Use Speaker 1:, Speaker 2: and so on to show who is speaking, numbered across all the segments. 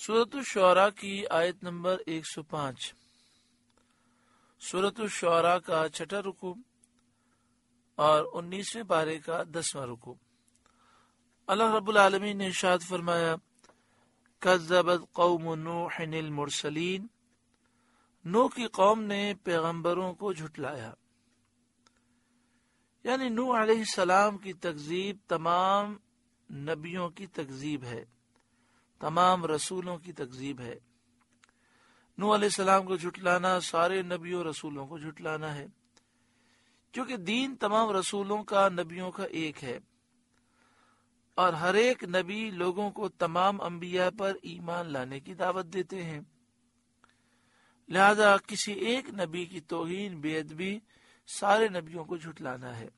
Speaker 1: सूरत शरा की आयत नंबर एक 105 सूरत शरा का छठा रुकू और उन्नीसवें पारे का दसवा रुकू अल्लाह रब्बुल आलमीन ने शाद फरमाया कज़बत कौम नूह मुरसलीन नू की कौम ने पैगम्बरों को झुटलाया यानी नू सलाम की तकजीब तमाम नबियों की तकजीब है तमाम रसूलों की तकजीब है नू सलाम को झुटलाना सारे नबियों रसूलों को झुटलाना है क्योंकि दीन तमाम रसूलों का नबियों का एक है और हर एक नबी लोगों को तमाम अम्बिया पर ईमान लाने की दावत देते हैं लिहाजा किसी एक नबी की तोहीन बेअदबी सारे नबियों को झुटलाना है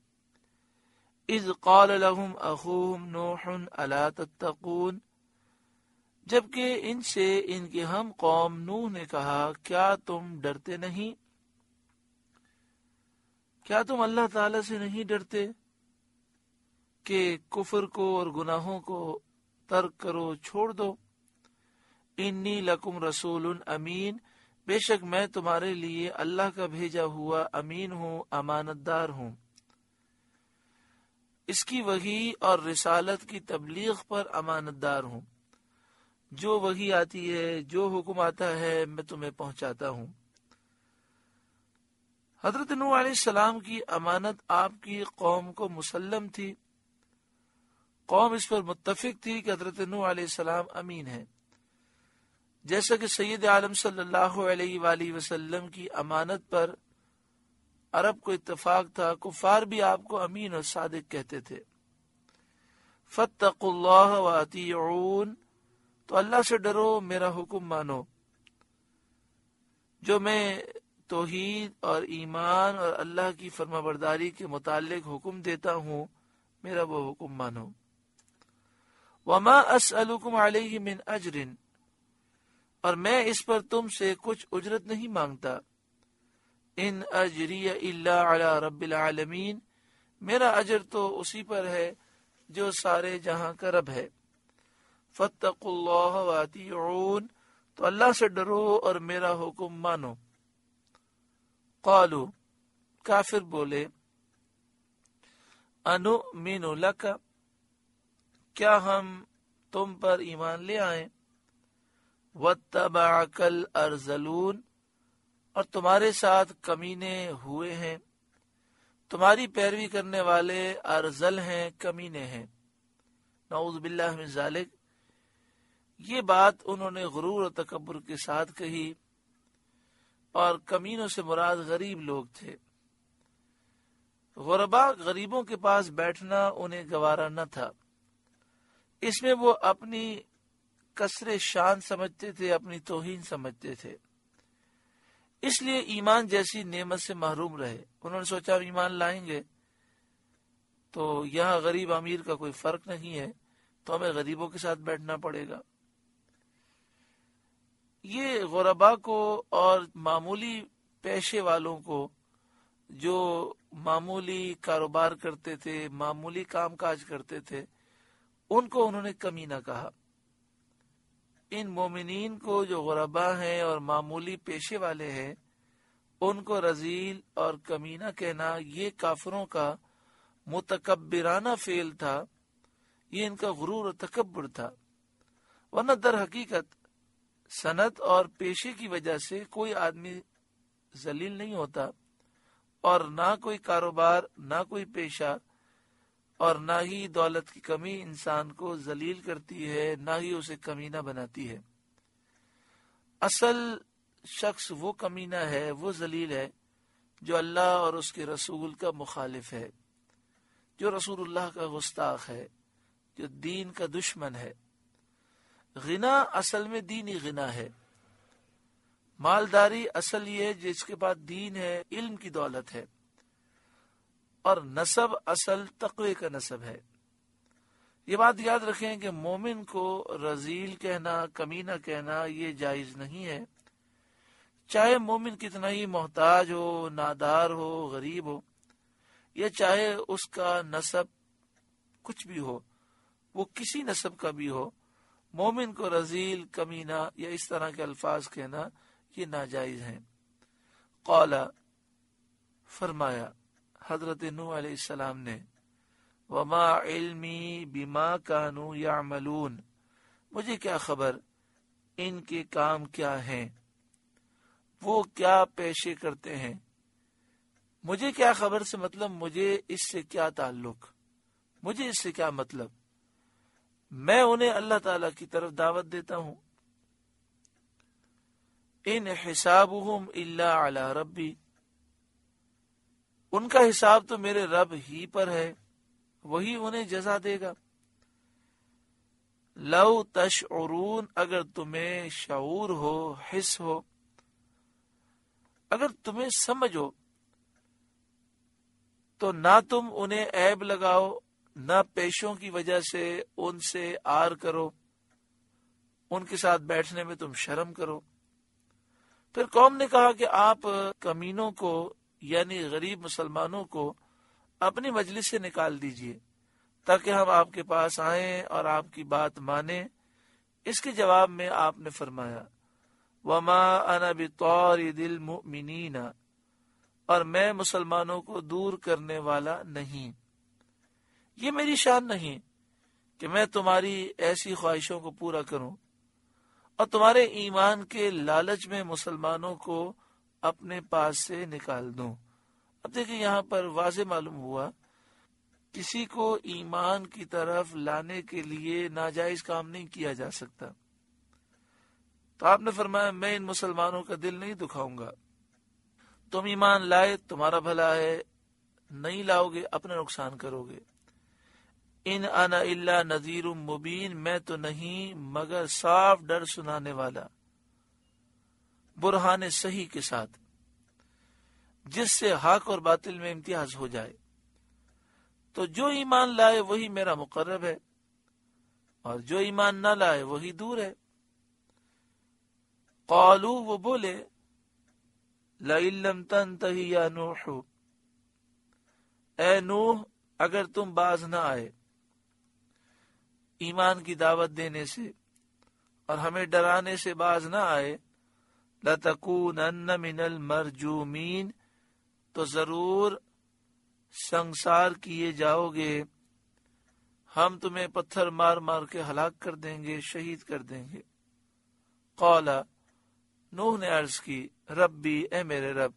Speaker 1: इज कौल अहम अखूम नोहन अला तत्तकून जबकि इनसे इनके हम कौम नूह ने कहा क्या तुम डरते नहीं क्या तुम अल्लाह ताला से नहीं डरते कि कुफर को और गुनाहों को तर्क करो छोड़ दो इन्नी लकुम रसूल अमीन बेशक मैं तुम्हारे लिए अल्लाह का भेजा हुआ अमीन हूँ अमानत दार हूँ इसकी वही और रिसालत की तबलीग पर अमानत दार हूँ जो वही आती है जो हुक्म आता है मैं तुम्हें पहुंचाता हूँ हजरत नू सलाम की अमानत आपकी कौम को मुसलम थी कौम इस पर मुतफिक थी कि हजरत नू सलाम अमीन है जैसा कि सैयद आलम सल्लल्लाहु की अमानत पर अरब को इतफाक था कुफार भी आपको अमीन और सादिक कहते थे फतकुल्लाह तो अल्लाह से डरो मेरा हुक्म मानो जो मैं तोहीद और ईमान और अल्लाह की फर्माबरदारी के मुतालिक हुक्म देता हूँ मेरा वो हुक्म मानो वमा असलकुम अलैहि मिन अजरिन और मैं इस पर तुमसे कुछ उजरत नहीं मांगता इन अजरिया अला रब्बिल आलमीन मेरा अजर तो उसी पर है जो सारे जहां का रब है फ़तुल्लातीन तो अल्लाह से डरो और मेरा हुक्म मानो कौलू काफिर बोले अनु मीन लका क्या हम तुम पर ईमान ले आए वकल अर्जलून और तुम्हारे साथ कमीने हुए हैं तुम्हारी पैरवी करने वाले अर्जल हैं कमीने हैं बिल्ला ये बात उन्होंने गुरूर और तकबर के साथ कही और कमीनों से मुराद गरीब लोग थे गरबा गरीबों के पास बैठना उन्हें गवारा न था इसमें वो अपनी कसर शान समझते थे अपनी तोहिन समझते थे इसलिए ईमान जैसी नेमत से महरूम रहे उन्होंने सोचा हम ईमान लाएंगे तो यहाँ गरीब अमीर का कोई फर्क नहीं है तो हमें गरीबों के साथ बैठना पड़ेगा ये गुरबा को और मामूली पेशे वालों को जो मामूली कारोबार करते थे मामूली काम काज करते थे उनको उन्होंने कमी ना कहा इन मोमिन को जो गुरबा है और मामूली पेशे वाले हैं उनको रजील और कमीना कहना ये काफरों का मुतकबराना फेल था ये इनका गुरूर और तकबर था वरना दर हकीकत सनत और पेशे की वजह से कोई आदमी जलील नहीं होता और ना कोई कारोबार ना कोई पेशा और ना ही दौलत की कमी इंसान को जलील करती है ना ही उसे कमीना बनाती है असल शख्स वो कमीना है वो जलील है जो अल्लाह और उसके रसूल का मुखालिफ है जो रसूल का गुस्ताख है जो दीन का दुश्मन है गिना असल में दीनी गिना है मालदारी असल ये जिसके पास दीन है इल्म की दौलत है और नसब असल तकवे का नसब है ये बात याद रखें कि मोमिन को रजील कहना कमीना कहना ये जायज नहीं है चाहे मोमिन कितना ही मोहताज हो नादार हो गरीब हो या चाहे उसका नसब कुछ भी हो वो किसी नसब का भी हो मोमिन को रजील कमीना या इस तरह के अल्फाज कहना ये नाजायज है कौला फरमाया हजरत नूसम ने वमा इल्मी बिमा कानू या मलून मुझे क्या खबर इनके काम क्या है वो क्या पेशे करते हैं मुझे क्या खबर से मतलब मुझे इससे क्या ताल्लुक मुझे इससे क्या मतलब मैं उन्हें अल्लाह ताला की तरफ दावत देता हूँ इन हिसाब अला रबी उनका हिसाब तो मेरे रब ही पर है वही उन्हें जजा देगा लव तश और अगर तुम्हें शूर हो हिस हो अगर तुम्हें समझो तो ना तुम उन्हें ऐब लगाओ न पेशों की वजह से उनसे आर करो उनके साथ बैठने में तुम शर्म करो फिर कौम ने कहा कि आप कमीनों को यानी गरीब मुसलमानों को अपनी मजलिस से निकाल दीजिए ताकि हम आपके पास आए और आपकी बात माने इसके जवाब में आपने फरमाया वमा अनबी तौर दिल मुमिनीना और मैं मुसलमानों को दूर करने वाला नहीं ये मेरी शान नहीं कि मैं तुम्हारी ऐसी ख्वाहिशों को पूरा करूं और तुम्हारे ईमान के लालच में मुसलमानों को अपने पास से निकाल दूं अब देखिए यहाँ पर वाज मालूम हुआ किसी को ईमान की तरफ लाने के लिए नाजायज काम नहीं किया जा सकता तो आपने फरमाया मैं इन मुसलमानों का दिल नहीं दुखाऊंगा तुम ईमान लाए तुम्हारा भला है नहीं लाओगे अपना नुकसान करोगे इन अना नजीर मुबीन मैं तो नहीं मगर साफ डर सुनाने वाला बुरहान सही के साथ जिससे हक और बातिल में इम्तियाज हो जाए तो जो ईमान लाए वही मेरा मुकर्रब है और जो ईमान ना लाए वही दूर है कौलू वो बोले लम तन तही या नूह ए नोह अगर तुम बाज ना आए ईमान की दावत देने से और हमें डराने से बाज ना आए लतकून मिनल मरजूमीन तो जरूर संसार किए जाओगे हम तुम्हें पत्थर मार मार के हलाक कर देंगे शहीद कर देंगे कौला नूह ने अर्ज की रब्बी ए मेरे रब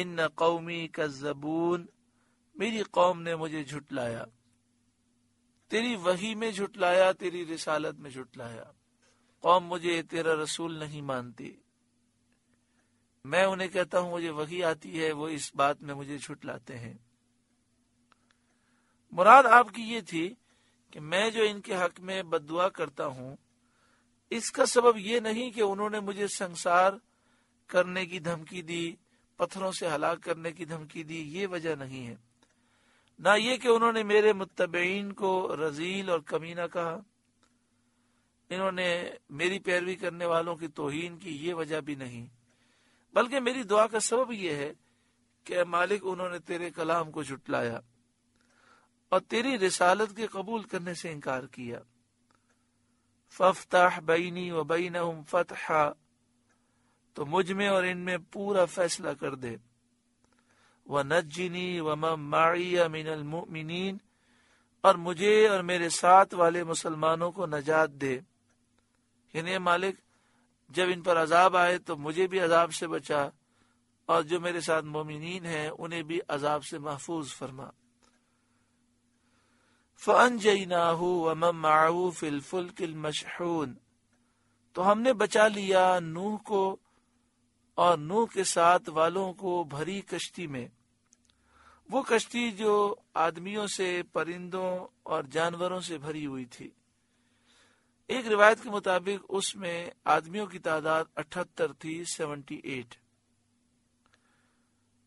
Speaker 1: इन कौमी का जबून मेरी कौम ने मुझे झुटलाया तेरी वही में झुटलाया तेरी रिसालत में झुटलाया कौम मुझे तेरा रसूल नहीं मानती मैं उन्हें कहता हूं मुझे वही आती है वो इस बात में मुझे झुटलाते हैं मुराद आपकी ये थी कि मैं जो इनके हक में बदुआ करता हूं इसका सबब ये नहीं कि उन्होंने मुझे संसार करने की धमकी दी पत्थरों से हलाक करने की धमकी दी ये वजह नहीं है ना ये कि उन्होंने मेरे मुतबीन को रजील और कमीना कहा इन्होंने मेरी पैरवी करने वालों की तोहीन की ये वजह भी नहीं बल्कि मेरी दुआ का सबब यह है कि मालिक उन्होंने तेरे कलाम को जुटलाया और तेरी रिसालत के कबूल करने से इनकार किया फफ्ताह बैनी व बैन फतहा तो मुझ और इनमें पूरा फैसला कर दे वनजनी वममाइया मिनल मुमिनीन और मुझे और मेरे साथ वाले मुसलमानों को नजात दे यानी मालिक जब इन पर अजाब आए तो मुझे भी अजाब से बचा और जो मेरे साथ मोमिन हैं उन्हें भी अजाब से महफूज फरमा फ़न जईनाहू वमाऊ फिलफुल किल मशहून तो हमने बचा लिया नूह को और नूह के साथ वालों को भरी कश्ती में वो कश्ती जो आदमियों से परिंदों और जानवरों से भरी हुई थी एक रिवायत के मुताबिक उसमें आदमियों की तादाद अठहत्तर थी सेवेंटी एट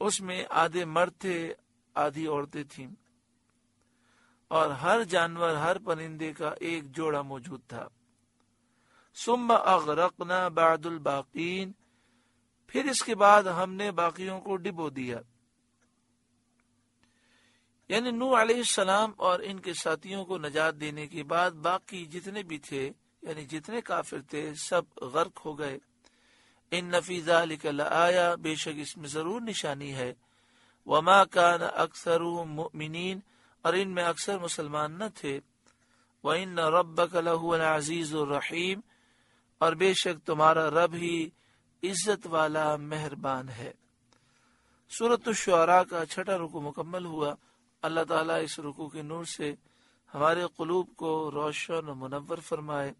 Speaker 1: उसमें आधे मर्द थे आधी औरतें थीं और हर जानवर हर परिंदे का एक जोड़ा मौजूद था सुम्मा अगरकना बादुल बाकीन फिर इसके बाद हमने बाकियों को डिबो दिया यानी नू सलाम और इनके साथियों को नजात देने के बाद बाकी जितने भी थे यानी जितने काफिर थे सब गर्क हो गए इन नफीजा आया बेशक इसमें जरूर निशानी है वमा न अक्सर मिनीन और इनमें अक्सर मुसलमान न थे व इन न रब कला और रहीम और बेशक तुम्हारा रब ही इज्जत वाला मेहरबान है सूरत शुरा का छठा रुकू मुकम्मल हुआ अल्लाह ताला इस रुकू के नूर से हमारे कुलूब को रोशन मुनवर फरमाए